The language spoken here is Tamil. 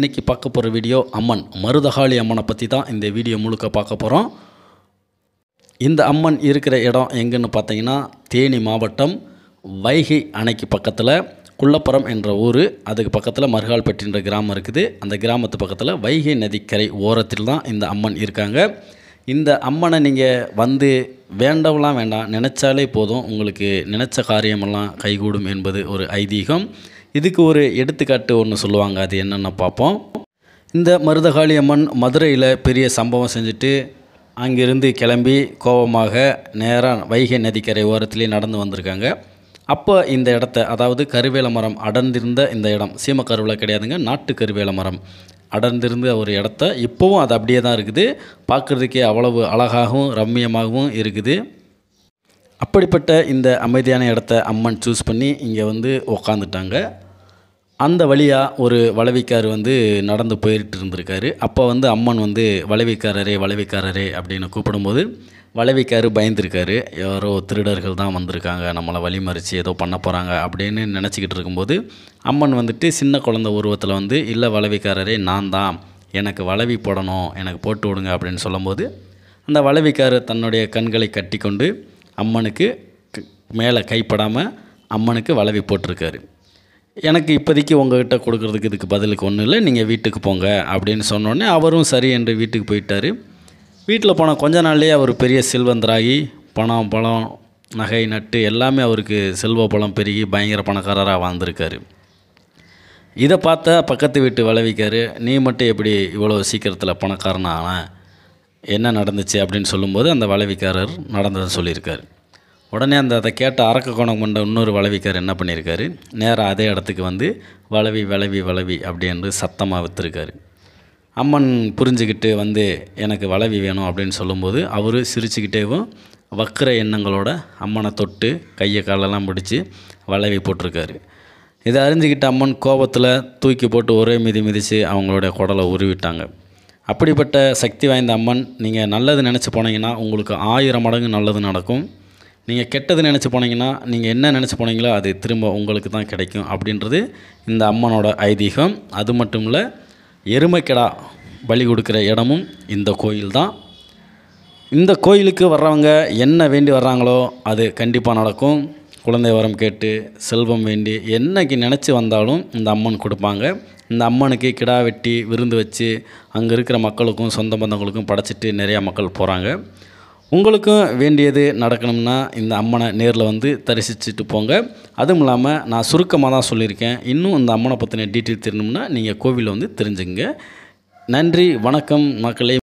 இன்றைக்கி பார்க்க போகிற வீடியோ அம்மன் மருதகாளி அம்மனை பற்றி தான் இந்த வீடியோ முழுக்க பார்க்க போகிறோம் இந்த அம்மன் இருக்கிற இடம் எங்கேன்னு பார்த்தீங்கன்னா தேனி மாவட்டம் வைகை அணைக்கு பக்கத்தில் குள்ளப்புறம் என்ற ஊர் அதுக்கு பக்கத்தில் மருகால்பட்டின்ற கிராமம் இருக்குது அந்த கிராமத்து பக்கத்தில் வைகை நதிக்கரை ஓரத்தில் தான் இந்த அம்மன் இருக்காங்க இந்த அம்மனை நீங்கள் வந்து வேண்டவெல்லாம் வேண்டாம் நினச்சாலே போதும் உங்களுக்கு நினச்ச காரியமெல்லாம் கைகூடும் என்பது ஒரு ஐதீகம் இதுக்கு ஒரு எடுத்துக்காட்டு ஒன்று சொல்லுவாங்க அது என்னென்ன பார்ப்போம் இந்த மருதகாளி அம்மன் மதுரையில் பெரிய சம்பவம் செஞ்சுட்டு அங்கிருந்து கிளம்பி கோபமாக நேராக வைகை நதிக்கரை ஓரத்துலேயும் நடந்து வந்திருக்காங்க அப்போ இந்த இடத்த அதாவது கருவேல மரம் அடர்ந்திருந்த இந்த இடம் சீம கருவேல கிடையாதுங்க நாட்டு கருவேல மரம் அடர்ந்திருந்த ஒரு இடத்த இப்போவும் அது அப்படியே தான் இருக்குது பார்க்குறதுக்கே அவ்வளவு அழகாகவும் ரம்மியமாகவும் இருக்குது அப்படிப்பட்ட இந்த அமைதியான இடத்த அம்மன் சூஸ் பண்ணி இங்கே வந்து உக்காந்துட்டாங்க அந்த வழியாக ஒரு வளவிக்கார் வந்து நடந்து போயிட்டு இருந்திருக்காரு அப்போ வந்து அம்மன் வந்து வளவிக்காரரே வளவிக்காரரே அப்படின்னு கூப்பிடும்போது வளவிக்காரு பயந்துருக்காரு யாரோ திருடர்கள் தான் வந்திருக்காங்க நம்மளை மறித்து ஏதோ பண்ண போகிறாங்க அப்படின்னு நினச்சிக்கிட்டு இருக்கும்போது அம்மன் வந்துட்டு சின்ன குழந்த உருவத்தில் வந்து இல்லை வளவிக்காரரே நான் தான் எனக்கு வளவி போடணும் எனக்கு போட்டு விடுங்க அப்படின்னு சொல்லும்போது அந்த வளவிக்காரர் தன்னுடைய கண்களை கட்டி கொண்டு அம்மனுக்கு மேலே கைப்படாமல் அம்மனுக்கு வளவி போட்டிருக்காரு எனக்கு இப்போதைக்கு உங்கள்கிட்ட கொடுக்குறதுக்கு இதுக்கு பதிலுக்கு ஒன்றும் இல்லை நீங்கள் வீட்டுக்கு போங்க அப்படின்னு சொன்னோடனே அவரும் சரி என்று வீட்டுக்கு போயிட்டார் வீட்டில் போன கொஞ்ச நாள்லேயே அவர் பெரிய செல்வந்தராகி பணம் பழம் நகை நட்டு எல்லாமே அவருக்கு செல்வ பழம் பெருகி பயங்கர பணக்காரராக வாழ்ந்திருக்காரு இதை பார்த்தா பக்கத்து வீட்டு விளைவிக்காரு நீ மட்டும் எப்படி இவ்வளோ சீக்கிரத்தில் பணக்காரனான என்ன நடந்துச்சு அப்படின்னு சொல்லும்போது அந்த வளவிக்காரர் நடந்ததை சொல்லியிருக்காரு உடனே அந்த அதை கேட்ட அறக்க கோணம் கொண்ட இன்னொரு வளவிக்கார் என்ன பண்ணியிருக்காரு நேராக அதே இடத்துக்கு வந்து வளவி வளவி வளவி அப்படின்னு சத்தமாக விற்றுருக்காரு அம்மன் புரிஞ்சுக்கிட்டு வந்து எனக்கு வளவி வேணும் அப்படின்னு சொல்லும்போது அவர் சிரிச்சுக்கிட்டேவும் வக்கிற எண்ணங்களோட அம்மனை தொட்டு கையை காலெல்லாம் பிடிச்சி வளவி போட்டிருக்காரு இதை அறிஞ்சிக்கிட்டு அம்மன் கோபத்தில் தூக்கி போட்டு ஒரே மிதி மிதித்து அவங்களுடைய குடலை உருவிட்டாங்க அப்படிப்பட்ட சக்தி வாய்ந்த அம்மன் நீங்கள் நல்லது நினச்சி போனீங்கன்னா உங்களுக்கு ஆயிரம் மடங்கு நல்லது நடக்கும் நீங்கள் கெட்டது நினச்சி போனீங்கன்னா நீங்கள் என்ன நினச்சி போனீங்களோ அது திரும்ப உங்களுக்கு தான் கிடைக்கும் அப்படின்றது இந்த அம்மனோட ஐதீகம் அது மட்டும் இல்லை எருமைக்கடா பலி கொடுக்குற இடமும் இந்த கோயில் தான் இந்த கோயிலுக்கு வர்றவங்க என்ன வேண்டி வர்றாங்களோ அது கண்டிப்பாக நடக்கும் குழந்தை வரம் கேட்டு செல்வம் வேண்டி என்னைக்கு நினச்சி வந்தாலும் இந்த அம்மன் கொடுப்பாங்க இந்த அம்மனுக்கு கிடா வெட்டி விருந்து வச்சு அங்கே இருக்கிற மக்களுக்கும் சொந்த பந்தங்களுக்கும் படைச்சிட்டு நிறையா மக்கள் போகிறாங்க உங்களுக்கும் வேண்டியது நடக்கணும்னா இந்த அம்மனை நேரில் வந்து தரிசிச்சுட்டு போங்க அதுவும் இல்லாமல் நான் சுருக்கமாக தான் சொல்லியிருக்கேன் இன்னும் இந்த அம்மனை பற்றின டீட்டெயில் தெரியணும்னா நீங்கள் கோவிலில் வந்து தெரிஞ்சுங்க நன்றி வணக்கம் மக்களே